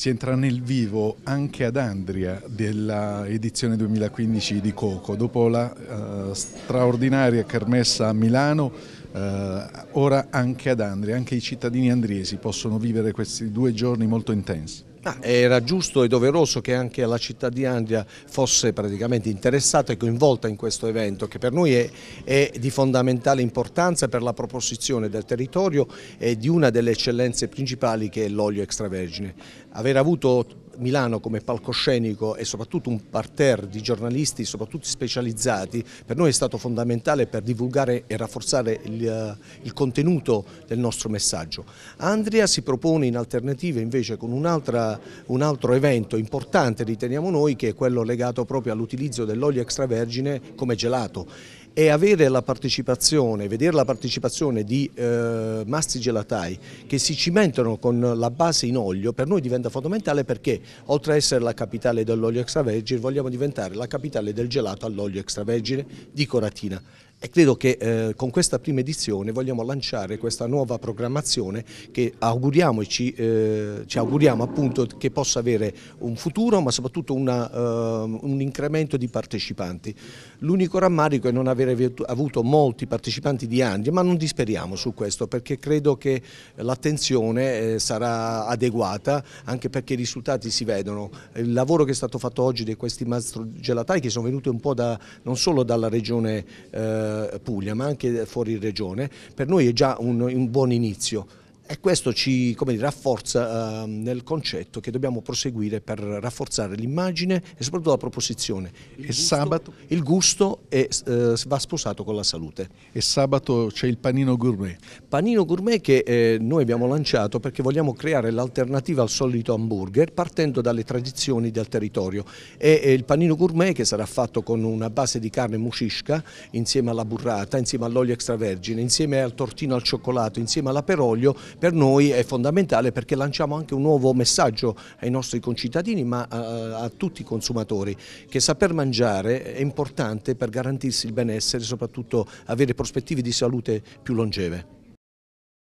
si entra nel vivo anche ad Andria della edizione 2015 di Coco, dopo la uh, straordinaria kermessa a Milano, uh, ora anche ad Andria, anche i cittadini andriesi possono vivere questi due giorni molto intensi. Ah, era giusto e doveroso che anche la città di Andria fosse praticamente interessata e coinvolta in questo evento che per noi è, è di fondamentale importanza per la proposizione del territorio e di una delle eccellenze principali che è l'olio extravergine. Aver avuto Milano come palcoscenico e soprattutto un parterre di giornalisti, soprattutto specializzati, per noi è stato fondamentale per divulgare e rafforzare il, eh, il contenuto del nostro messaggio. Andria si propone in alternativa invece con un, un altro evento importante, riteniamo noi, che è quello legato proprio all'utilizzo dell'olio extravergine come gelato e avere la partecipazione, vedere la partecipazione di eh, massi gelatai che si cimentano con la base in olio per noi diventa fondamentale perché oltre a essere la capitale dell'olio extravergine vogliamo diventare la capitale del gelato all'olio extravergine di Coratina. E credo che eh, con questa prima edizione vogliamo lanciare questa nuova programmazione che auguriamo, ci, eh, ci auguriamo appunto che possa avere un futuro ma soprattutto una, eh, un incremento di partecipanti. L'unico rammarico è non avere avuto molti partecipanti di anni ma non disperiamo su questo perché credo che l'attenzione eh, sarà adeguata anche perché i risultati si vedono. Il lavoro che è stato fatto oggi di questi mastrogelatai che sono venuti un po' da, non solo dalla regione eh, Puglia ma anche fuori regione, per noi è già un, un buon inizio e questo ci dire, rafforza eh, nel concetto che dobbiamo proseguire per rafforzare l'immagine e soprattutto la proposizione. Il, gusto. Sabato, il gusto è, eh, va sposato con la salute. E sabato c'è il panino gourmet. Panino gourmet che eh, noi abbiamo lanciato perché vogliamo creare l'alternativa al solito hamburger partendo dalle tradizioni del territorio. E, il panino gourmet che sarà fatto con una base di carne muscisca insieme alla burrata, insieme all'olio extravergine, insieme al tortino al cioccolato, insieme all'aperolio per noi è fondamentale perché lanciamo anche un nuovo messaggio ai nostri concittadini ma eh, a, tutti i consumatori che saper mangiare è importante per garantirsi il benessere e soprattutto avere prospettive di salute più longeve.